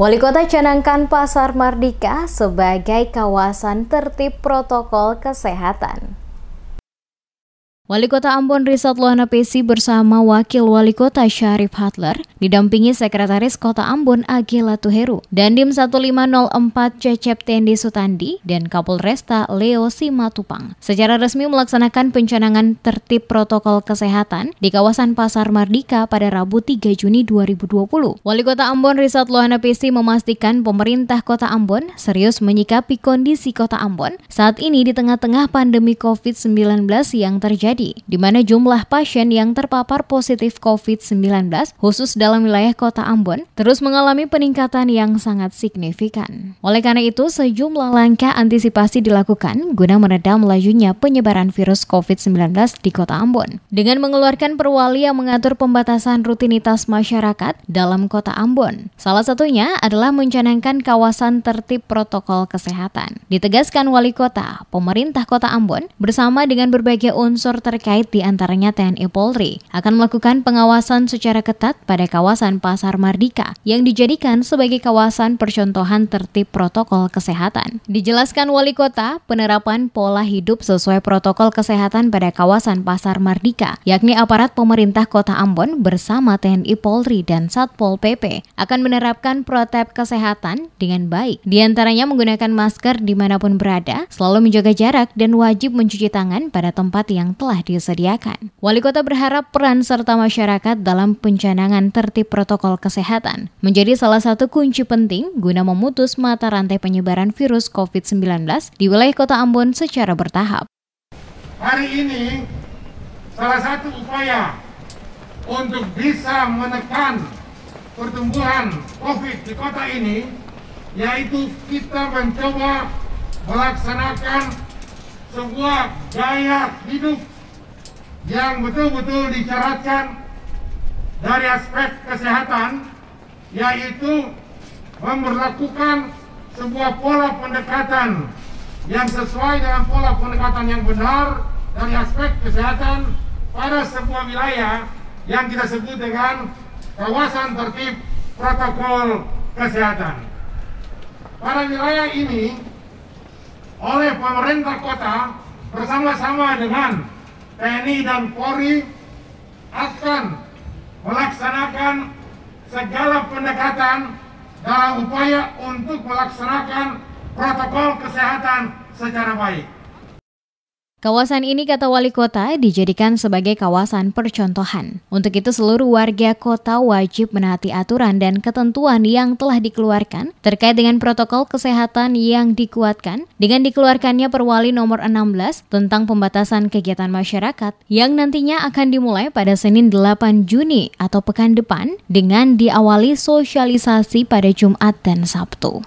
Wali Kota canangkan Pasar Mardika sebagai kawasan tertib protokol kesehatan. Wali Kota Ambon Risat Lohana Pesi bersama Wakil Wali Kota Syarif Hatler didampingi Sekretaris Kota Ambon Agila Tuheru, Dandim 1504 Cecep Tendi Sutandi, dan Kapolresta Leo Simatupang. Secara resmi melaksanakan pencanangan tertib protokol kesehatan di kawasan Pasar Mardika pada Rabu 3 Juni 2020. Wali Kota Ambon Risat Lohana Pesi memastikan pemerintah Kota Ambon serius menyikapi kondisi Kota Ambon saat ini di tengah-tengah pandemi COVID-19 yang terjadi terjadi, di mana jumlah pasien yang terpapar positif COVID-19 khusus dalam wilayah kota Ambon terus mengalami peningkatan yang sangat signifikan. Oleh karena itu, sejumlah langkah antisipasi dilakukan guna meredam lajunya penyebaran virus COVID-19 di kota Ambon. Dengan mengeluarkan perwali yang mengatur pembatasan rutinitas masyarakat dalam kota Ambon. Salah satunya adalah mencanangkan kawasan tertib protokol kesehatan. Ditegaskan wali kota, pemerintah kota Ambon bersama dengan berbagai unsur ter terkait diantaranya TNI e Polri akan melakukan pengawasan secara ketat pada kawasan Pasar Mardika yang dijadikan sebagai kawasan percontohan tertib protokol kesehatan. Dijelaskan Wali Kota, penerapan pola hidup sesuai protokol kesehatan pada kawasan Pasar Mardika, yakni aparat pemerintah Kota Ambon bersama TNI e Polri dan Satpol PP akan menerapkan protap kesehatan dengan baik. Di antaranya menggunakan masker dimanapun berada, selalu menjaga jarak dan wajib mencuci tangan pada tempat yang telah telah disediakan. Wali kota berharap peran serta masyarakat dalam pencanangan tertib protokol kesehatan menjadi salah satu kunci penting guna memutus mata rantai penyebaran virus COVID-19 di wilayah kota Ambon secara bertahap. Hari ini, salah satu upaya untuk bisa menekan pertumbuhan COVID di kota ini, yaitu kita mencoba melaksanakan sebuah gaya hidup yang betul-betul disyaratkan dari aspek kesehatan yaitu memperlakukan sebuah pola pendekatan yang sesuai dengan pola pendekatan yang benar dari aspek kesehatan pada sebuah wilayah yang kita sebut dengan kawasan tertib protokol kesehatan. Pada wilayah ini oleh pemerintah kota bersama-sama dengan TNI dan Polri akan melaksanakan segala pendekatan dalam upaya untuk melaksanakan protokol kesehatan secara baik. Kawasan ini kata wali kota dijadikan sebagai kawasan percontohan. Untuk itu seluruh warga kota wajib menaati aturan dan ketentuan yang telah dikeluarkan terkait dengan protokol kesehatan yang dikuatkan dengan dikeluarkannya Perwali nomor 16 tentang pembatasan kegiatan masyarakat yang nantinya akan dimulai pada Senin 8 Juni atau pekan depan dengan diawali sosialisasi pada Jumat dan Sabtu.